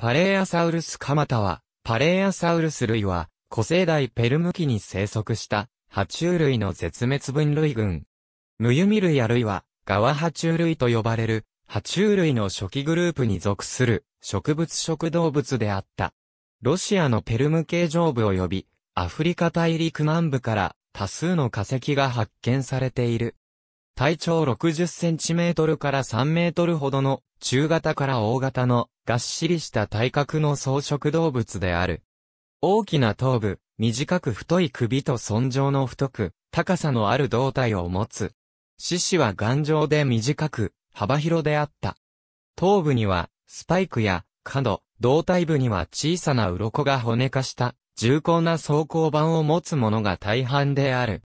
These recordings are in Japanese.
パレーアサウルスカマタは、パレーアサウルス類は、古生代ペルム紀に生息した、爬虫類の絶滅分類群。ムユミ類あるいは、ガワ爬虫類と呼ばれる、爬虫類の初期グループに属する、植物食動物であった。ロシアのペルム形状部及び、アフリカ大陸南部から多数の化石が発見されている。体長60センチメートルから3メートルほどの中型から大型のがっしりした体格の草食動物である。大きな頭部、短く太い首と尊上の太く、高さのある胴体を持つ。獅子は頑丈で短く、幅広であった。頭部には、スパイクや、角、胴体部には小さな鱗が骨化した、重厚な装甲板を持つものが大半である。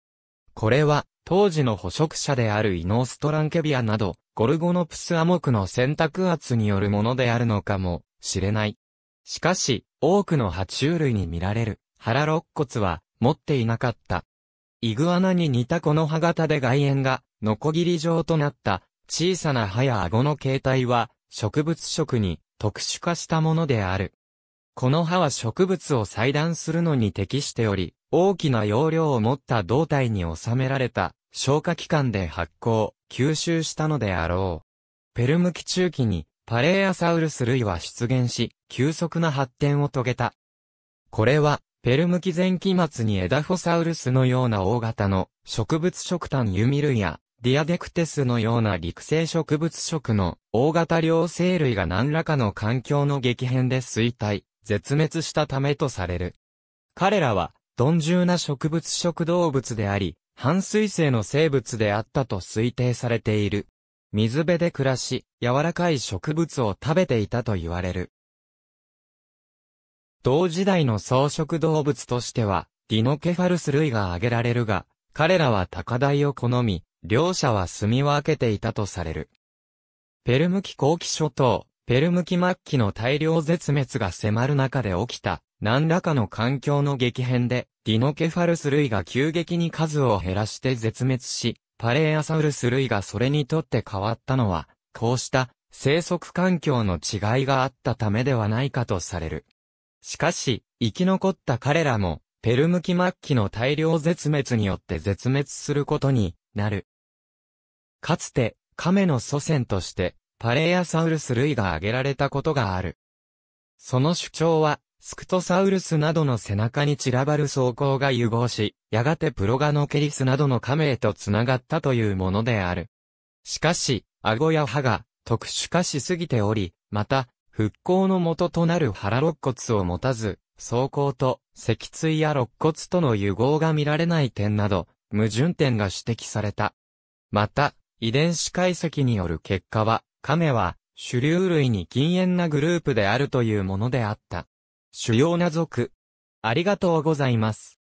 これは、当時の捕食者であるイノーストランケビアなど、ゴルゴノプスアモクの選択圧によるものであるのかもしれない。しかし、多くの爬虫類に見られる腹肋骨は持っていなかった。イグアナに似たこの歯型で外縁が、ノコギリ状となった小さな歯や顎の形態は植物食に特殊化したものである。この歯は植物を裁断するのに適しており、大きな容量を持った胴体に収められた消化器官で発酵、吸収したのであろう。ペルム期中期にパレーアサウルス類は出現し、急速な発展を遂げた。これは、ペルム期前期末にエダフォサウルスのような大型の植物食炭ユミ類やディアデクテスのような陸生植物食の大型両生類が何らかの環境の激変で衰退、絶滅したためとされる。彼らは鈍重な植物食動物であり、半水性の生物であったと推定されている。水辺で暮らし、柔らかい植物を食べていたと言われる。同時代の草食動物としては、ディノケファルス類が挙げられるが、彼らは高台を好み、両者は住み分けていたとされる。ペルム紀後期諸島、ペルム紀末期の大量絶滅が迫る中で起きた、何らかの環境の激変で、ディノケファルス類が急激に数を減らして絶滅し、パレーアサウルス類がそれにとって変わったのは、こうした生息環境の違いがあったためではないかとされる。しかし、生き残った彼らも、ペルムキ末期の大量絶滅によって絶滅することになる。かつて、亀の祖先として、パレーアサウルス類が挙げられたことがある。その主張は、スクトサウルスなどの背中に散らばる装甲が融合し、やがてプロガノケリスなどの亀へと繋がったというものである。しかし、顎や歯が特殊化しすぎており、また、復興の元となる腹肋骨を持たず、装甲と脊椎や肋骨との融合が見られない点など、矛盾点が指摘された。また、遺伝子解析による結果は、亀は、主流類に禁煙なグループであるというものであった。主要な族。ありがとうございます。